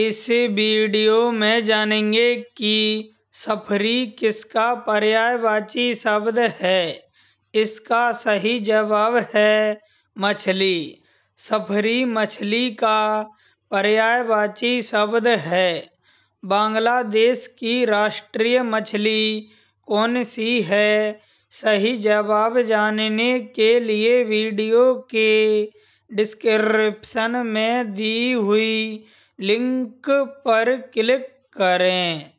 इस वीडियो में जानेंगे कि सफरी किसका पर्यायवाची शब्द है इसका सही जवाब है मछली सफरी मछली का पर्यायवाची शब्द है बांग्लादेश की राष्ट्रीय मछली कौन सी है सही जवाब जानने के लिए वीडियो के डिस्क्रिप्शन में दी हुई लिंक पर क्लिक करें